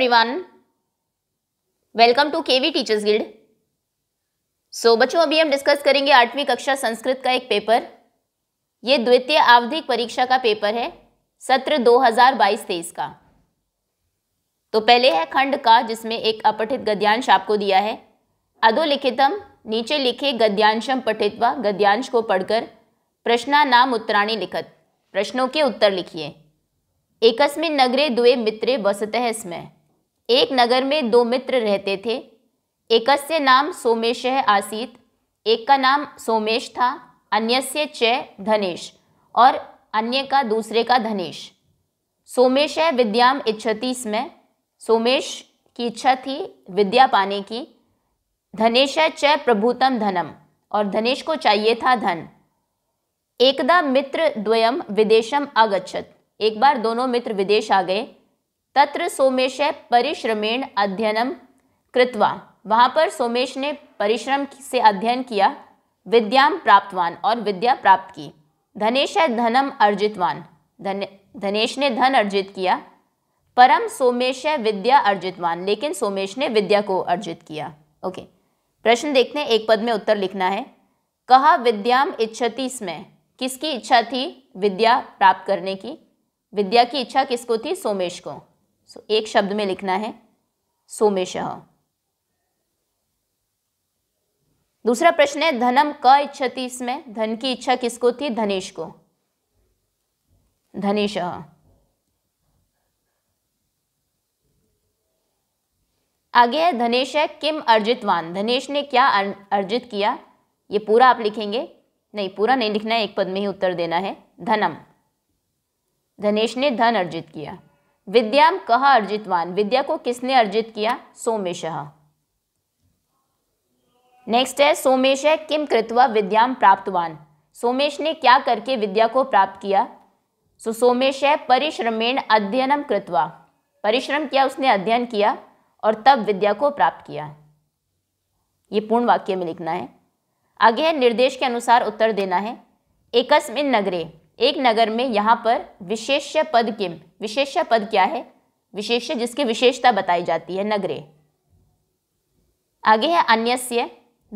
everyone welcome to KV teachers guild so बच्चों अभी हम डिस्कस करेंगे आठवीं कक्षा संस्कृत का एक पेपर ये द्वितीय आवधिक परीक्षा का पेपर है सत्र 2022-23 का तो पहले है खंड का जिसमें एक अपठित गद्यांश आपको दिया है अधोलिखितम नीचे लिखे गद्यांशम पठित व गद्यांश को पढ़कर प्रश्ना नाम उत्तराणी लिखत प्रश्नों के उत्तर लिखिए एकस्मिन नगरे द्वे मित्रे वसत है इसमें एक नगर में दो मित्र रहते थे एकस्य नाम सोमेश आसीत एक का नाम सोमेश था अन्य से च धनेश और अन्य का दूसरे का धनेश सोमेश विद्याम इच्छति इसमें सोमेश की इच्छा थी विद्या पाने की धनेश च प्रभुतम धनम और धनेश को चाहिए था धन एकदा मित्र द्वयम विदेशम आगछत एक बार दोनों मित्र विदेश आ गए तत्र सोमेश परिश्रमेण अध्ययनम कृतवा वहाँ पर सोमेश ने परिश्रम से अध्ययन किया विद्याम प्राप्तवान और विद्या प्राप्त की धनेश धनम अर्जितवान धन धनेश ने धन अर्जित किया परम सोमेश विद्या अर्जितवान लेकिन सोमेश ने विद्या को अर्जित किया ओके प्रश्न देखते हैं एक पद में उत्तर लिखना है कहा विद्याम इच्छति इसमें किसकी इच्छा थी विद्या प्राप्त करने की विद्या की इच्छा किसको थी सोमेश को सो एक शब्द में लिखना है सोमेश दूसरा प्रश्न है धनम क इच्छा थी इसमें धन की इच्छा किसको थी धनेश को धनेश आगे है धनेश है किम अर्जितवान धनेश ने क्या अर्जित किया ये पूरा आप लिखेंगे नहीं पूरा नहीं लिखना है एक पद में ही उत्तर देना है धनम धनेश ने धन अर्जित किया विद्याम कह अर्जितवान विद्या को किसने अर्जित किया सोमेश नेक्स्ट है सोमेश किम कृतवा विद्याम प्राप्तवान सोमेश ने क्या करके विद्या को प्राप्त किया सो सोमेश परिश्रमेण अध्ययनम कृतवा परिश्रम किया उसने अध्ययन किया और तब विद्या को प्राप्त किया ये पूर्ण वाक्य में लिखना है आगे है निर्देश के अनुसार उत्तर देना है एकस्मिन नगरे एक नगर में यहाँ पर विशेष्य पद किम विशेष्य पद क्या है विशेष्य जिसकी विशेषता बताई जाती है नगरे आगे है अन्यस्य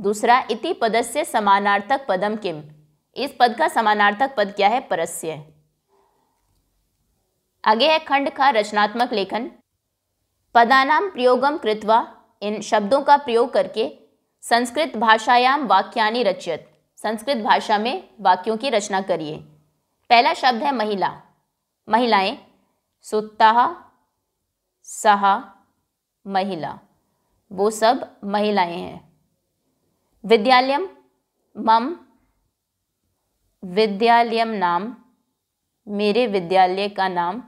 दूसरा इति पदस्य समानार्थक पदम किम इस पद का समानार्थक पद क्या है परस्य आगे है खंड का रचनात्मक लेखन पदानाम प्रयोगम कृत्वा इन शब्दों का प्रयोग करके संस्कृत भाषायाम वाक्यानि रचयत संस्कृत भाषा में वाक्यों की रचना करिए पहला शब्द है महिला महिलाएं सुत्ताह सहा महिला वो सब महिलाएं हैं विद्यालयम मम विद्यालयम नाम मेरे विद्यालय का नाम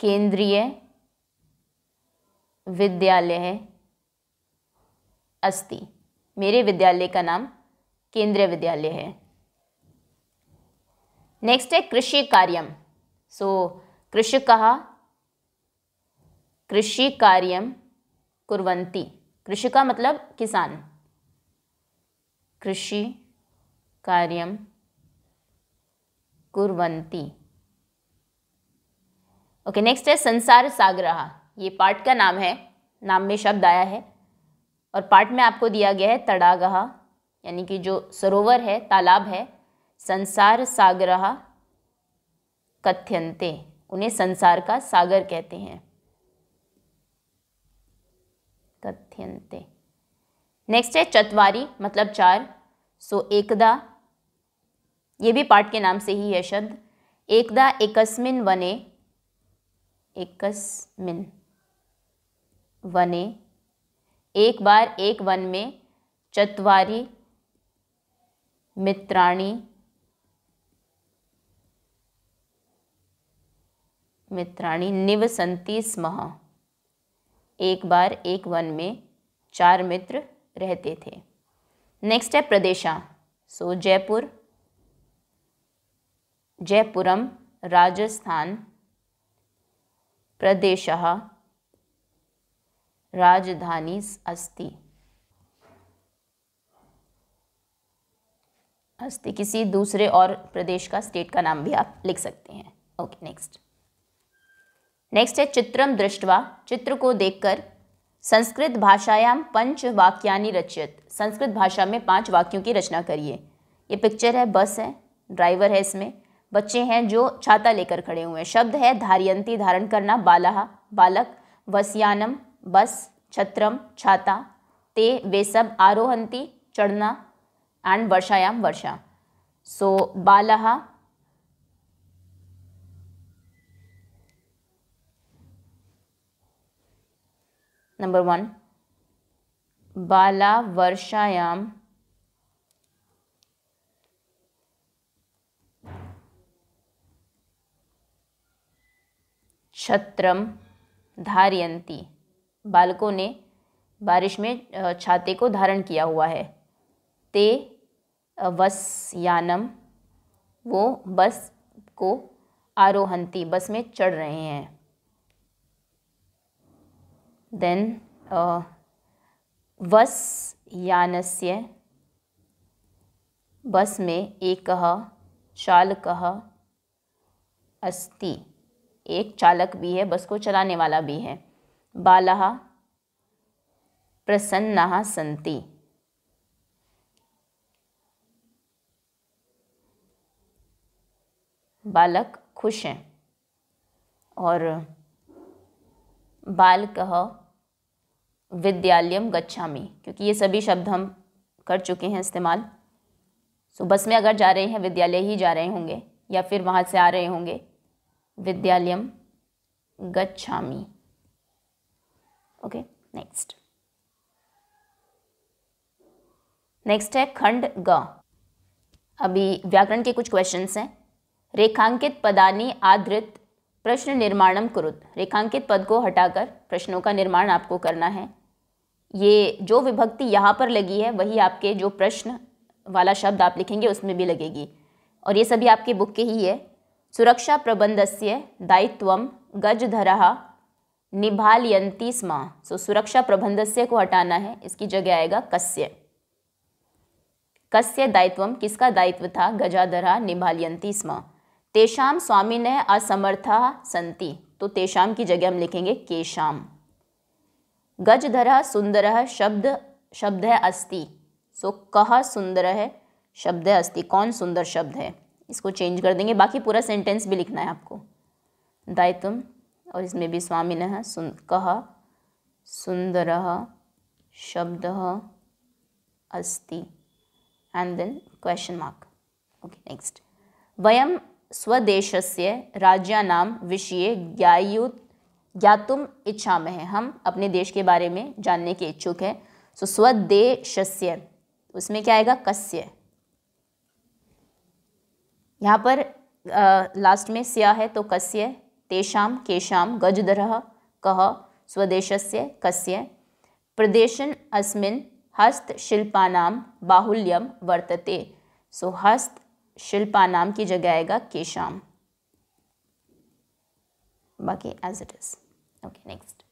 केंद्रीय विद्यालय है अस्ति मेरे विद्यालय का नाम केंद्रीय विद्यालय है नेक्स्ट है कृषि कार्यम सो कृषि कृषि कार्य कुरंती कृषक मतलब किसान कृषि कार्य कुरंती ओके नेक्स्ट है संसार सागरहा ये पार्ट का नाम है नाम में शब्द आया है और पार्ट में आपको दिया गया है तड़ागहा यानी कि जो सरोवर है तालाब है संसार सागर कथ्यंते उन्हें संसार का सागर कहते हैं कथ्यंते नेक्स्ट है चतवारी मतलब चार सो एकदा ये भी पाठ के नाम से ही है शब्द एकदा एकस्मिन वने एकस्मिन वने एक बार एक वन में चतवारी मित्राणी मित्राणी निवसंती स्म एक बार एक वन में चार मित्र रहते थे नेक्स्ट है प्रदेशा सो जयपुर जयपुरम राजस्थान प्रदेश राजधानी अस्ति अस्ति किसी दूसरे और प्रदेश का स्टेट का नाम भी आप लिख सकते हैं ओके नेक्स्ट नेक्स्ट है चित्रम दृष्टवा चित्र को देखकर संस्कृत भाषायाम पंच वाक्यानी रचित संस्कृत भाषा में पांच वाक्यों की रचना करिए ये पिक्चर है बस है ड्राइवर है इसमें बच्चे हैं जो छाता लेकर खड़े हुए हैं शब्द है धारियंती धारण करना बालाहा बालक वस्यानम बस छत्रम छाता ते वे सब आरोहंती चढ़ना एंड वर्षायाम वर्षा सो so, बालाहा नंबर वन बाला वर्षायाम छत्रम धारियंती बालकों ने बारिश में छाते को धारण किया हुआ है ते बस यानम वो बस को आरोहंती बस में चढ़ रहे हैं then uh, वस यानस्य बस में एक चालक अस्ति एक चालक भी है बस को चलाने वाला भी है बाला प्रसन्ना संति बालक खुश हैं और बाल कह विद्यालयम गच्छामी क्योंकि ये सभी शब्द हम कर चुके हैं इस्तेमाल सो बस में अगर जा रहे हैं विद्यालय ही जा रहे होंगे या फिर वहाँ से आ रहे होंगे विद्यालयम गच्छामी ओके नेक्स्ट नेक्स्ट है खंड ग अभी व्याकरण के कुछ क्वेश्चंस हैं रेखांकित पदानी आदृत प्रश्न निर्माणम कुरुत रेखांकित पद को हटाकर प्रश्नों का निर्माण आपको करना है ये जो विभक्ति यहाँ पर लगी है वही आपके जो प्रश्न वाला शब्द आप लिखेंगे उसमें भी लगेगी और ये सभी आपके बुक के ही है सुरक्षा प्रबंध से दायित्व धरा निभालयंती स्म सो सुरक्षा प्रबंधस्य को हटाना है इसकी जगह आएगा कस्य कस्य दायित्व किसका दायित्व था गजाधरा निभालयंती स्म तेषाम स्वामी ने असमर्था संति तो तेषाम की जगह हम लिखेंगे केशाम गजधर सुंदर शब्द शब्द है अस्ति सो कह सुंदर है शब्द है अस्ति कौन सुंदर शब्द है इसको चेंज कर देंगे बाकी पूरा सेंटेंस भी लिखना है आपको दायित्व और इसमें भी स्वामी ने सुन कह सुंदर शब्द अस्ति and then question mark okay next वयम स्वदेश राज्यानाम विषय ज्ञायुत या तुम इच्छा में है हम अपने देश के बारे में जानने के इच्छुक हैं सो स्वदेशस्य उसमें क्या आएगा कस्य यहाँ पर आ, लास्ट में स्या है तो कस्य तेषाम केशाम गजदरह कह स्वदेशस्य कस्य प्रदेशन अस्मिन हस्तशिल्पानाम बाहुल्यम वर्तते सो हस्तशिल्पानाम की जगह आएगा केशाम बाकी as it is okay next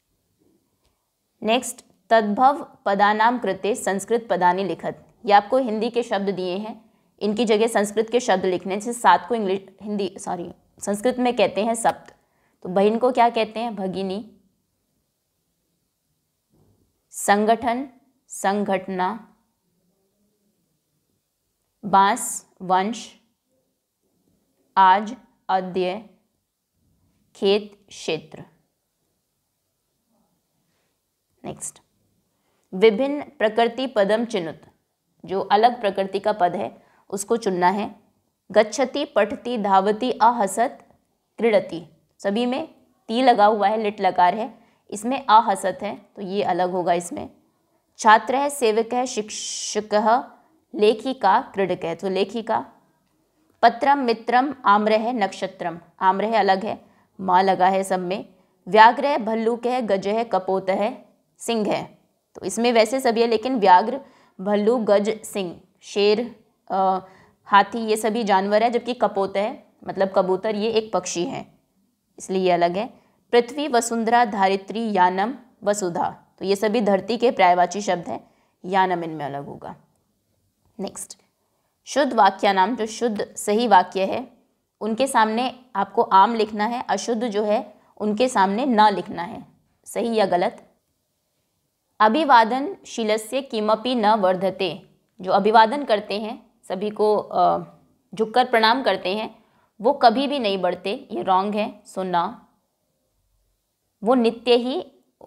next तद्भव पदानाम कृते संस्कृत पदानी लिखत ये आपको हिंदी के शब्द दिए हैं इनकी जगह संस्कृत के शब्द लिखने से सात को इंग्लिश हिंदी सॉरी संस्कृत में कहते हैं सप्त तो बहन को क्या कहते हैं भगिनी संगठन संघटना बांस वंश आज अध्यय खेत क्षेत्र नेक्स्ट विभिन्न प्रकृति पदम चिन्हुत जो अलग प्रकृति का पद है उसको चुनना है गच्छति पठती धावती आहसत क्रीड़ती सभी में ती लगा हुआ है लिट लकार है इसमें आहसत है तो ये अलग होगा इसमें छात्र है सेवक है शिक्षक लेखिका क्रीडक है तो लेखिका पत्रम मित्रम आम्र है नक्षत्रम आम्र है अलग है माँ लगा है सब में व्याघ्र है भल्लूक है गज है कपोत है सिंह है तो इसमें वैसे सभी है लेकिन व्याघ्र भल्लू गज सिंह शेर आ, हाथी ये सभी जानवर है जबकि कपोत है मतलब कबूतर ये एक पक्षी है इसलिए ये अलग है पृथ्वी वसुंधरा धारित्री यानम वसुधा तो ये सभी धरती के प्रायवाची शब्द हैं यानम इनमें अलग होगा नेक्स्ट शुद्ध वाक्या नाम जो शुद्ध सही वाक्य है उनके सामने आपको आम लिखना है अशुद्ध जो है उनके सामने ना लिखना है सही या गलत से किमपी न वर्धते जो अभिवादन करते हैं सभी को झुककर प्रणाम करते हैं वो कभी भी नहीं बढ़ते ये रॉन्ग है सुनना वो नित्य ही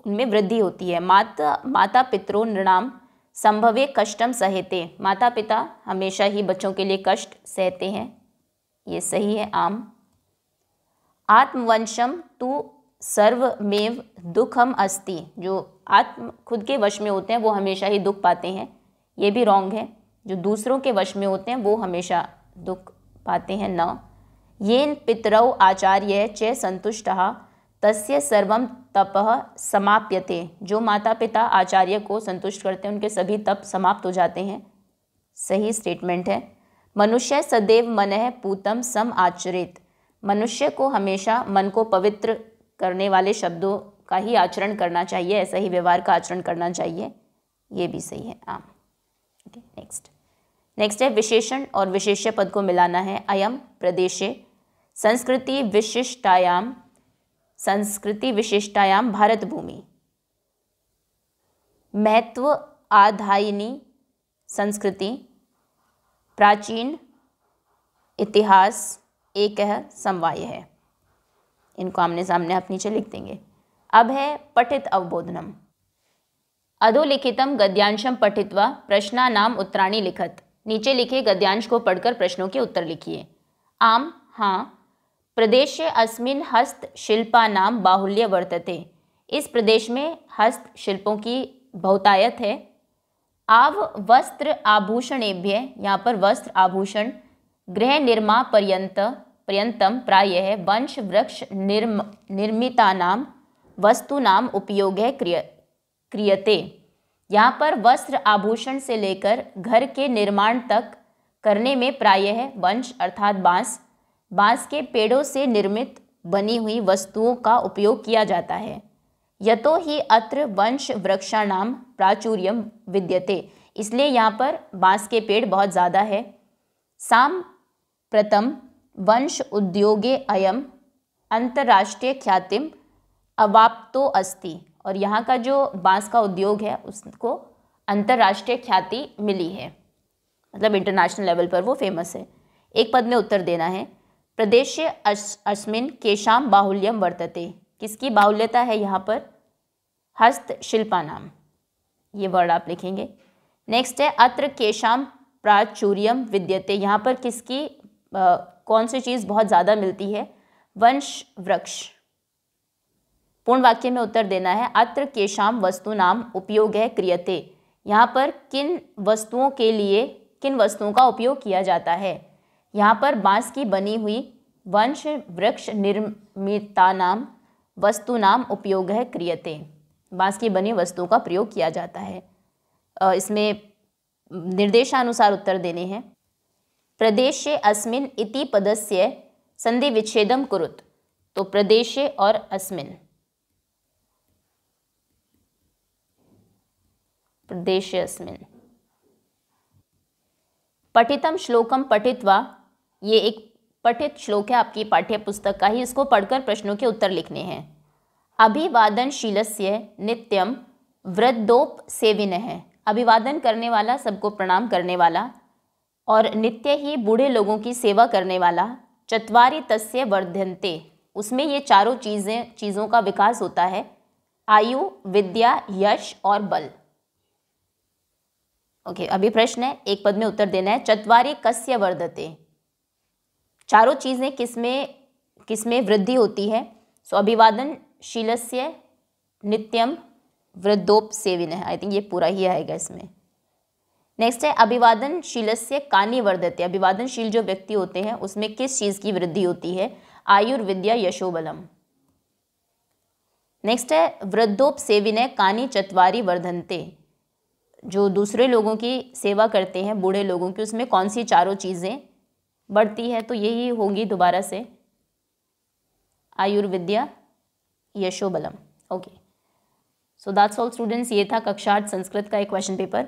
उनमें वृद्धि होती है माता माता पितरों नृणाम संभवे कष्टम सहते माता पिता हमेशा ही बच्चों के लिए कष्ट सहते हैं ये सही है आम आत्मवंशम तू सर्वमेव दुखम अस्ति जो आत्म खुद के वश में होते हैं वो हमेशा ही दुख पाते हैं ये भी रॉन्ग है जो दूसरों के वश में होते हैं वो हमेशा दुख पाते हैं न येन पितरौ आचार्य च संतुष्ट तस्य सर्वम तप समाप्यते जो माता पिता आचार्य को संतुष्ट करते हैं उनके सभी तप समाप्त हो जाते हैं सही स्टेटमेंट है मनुष्य सदैव मन पूतम सम आचरित मनुष्य को हमेशा मन को पवित्र करने वाले शब्दों का ही आचरण करना चाहिए ऐसा ही व्यवहार का आचरण करना चाहिए ये भी सही है आम ओके नेक्स्ट नेक्स्ट है विशेषण और विशेष्य पद को मिलाना है अयम प्रदेशे संस्कृति विशिष्टायाम संस्कृति विशिष्टायाम भारत भूमि महत्व आधायनी संस्कृति प्राचीन इतिहास एक है समवाय है इनको आमने सामने आप नीचे लिख देंगे अब है पठित अवबोधनम अधोलिखितम गद्यांशम पठित्वा प्रश्ना नाम उत्तराणी लिखत नीचे लिखे गद्यांश को पढ़कर प्रश्नों के उत्तर लिखिए आम हाँ प्रदेश अस्मिन हस्त शिल्पा नाम बाहुल्य वर्तते इस प्रदेश में हस्त शिल्पों की बहुतायत है आव वस्त्र आभूषणेभ्य यहाँ पर वस्त्र आभूषण गृह निर्मा पर्यंत पर्यतम प्रायः वंश वृक्ष निर्म निर्मितानां वस्तूनाम उपयोग क्रिय क्रियते यहाँ पर वस्त्र आभूषण से लेकर घर के निर्माण तक करने में प्रायः वंश अर्थात बांस बांस के पेड़ों से निर्मित बनी हुई वस्तुओं का उपयोग किया जाता है यतो ही अत्र वंश वृक्षाणाम प्राचुर्यम विद्यते इसलिए यहाँ पर बांस के पेड़ बहुत ज़्यादा है साम प्रथम वंश उद्योगे अयम अंतर्राष्ट्रीय ख्यातिम अवाप्तो अस्ति और यहाँ का जो बांस का उद्योग है उसको अंतर्राष्ट्रीय ख्याति मिली है मतलब इंटरनेशनल लेवल पर वो फेमस है एक पद में उत्तर देना है प्रदेश अस, अस्मिन केशाम बाहुल्यम वर्तते किसकी बाहुल्यता है यहाँ पर हस्तशिल्पा नाम ये वर्ड आप लिखेंगे नेक्स्ट है अत्र केशाम प्राचुर्यम विद्यते यहाँ पर किसकी कौन सी चीज़ बहुत ज़्यादा मिलती है वंश वृक्ष पूर्ण वाक्य में उत्तर देना है अत्र केशाम वस्तु नाम उपयोग है क्रियते यहाँ पर किन वस्तुओं के लिए किन वस्तुओं का उपयोग किया जाता है यहाँ पर बांस की बनी हुई वंश वृक्ष निर्मिता नाम वस्तु नाम उपयोग है क्रियते बांस की बनी वस्तुओं का प्रयोग किया जाता है इसमें निर्देशानुसार उत्तर देने हैं प्रदेशे अस्मिन इति पदस्य संधिविच्छेदम कुरुत तो प्रदेशे और अस्मिन प्रदेशे अस्मिन पठितम श्लोकम पठित्वा ये एक पठित श्लोक है आपकी पाठ्य पुस्तक का ही इसको पढ़कर प्रश्नों के उत्तर लिखने हैं अभिवादनशील से नित्यम वृद्धोप सेविन है अभिवादन करने वाला सबको प्रणाम करने वाला और नित्य ही बूढ़े लोगों की सेवा करने वाला चतवारी तस्य वर्धनते उसमें ये चारों चीज़ें चीज़ों का विकास होता है आयु विद्या यश और बल ओके okay, अभी प्रश्न है एक पद में उत्तर देना है चतवारी कस्य वर्धते चारों चीज़ें किसमें किसमें वृद्धि होती है सो अभिवादन शीलस्य नित्यम वृद्धोप सेविन है आई थिंक ये पूरा ही आएगा इसमें नेक्स्ट है अभिवादनशील से कानिवर्धत्य अभिवादनशील जो व्यक्ति होते हैं उसमें किस चीज़ की वृद्धि होती है आयुर्विद्या यशोबलम नेक्स्ट है वृद्धोप वृद्धोपसेविनय कानी चतवारी वर्धनते जो दूसरे लोगों की सेवा करते हैं बूढ़े लोगों की उसमें कौन सी चारों चीज़ें बढ़ती है तो यही होंगी दोबारा से आयुर्विद्या यशोबलम okay so that's all students ये था कक्षार्थ संस्कृत का एक क्वेश्चन पेपर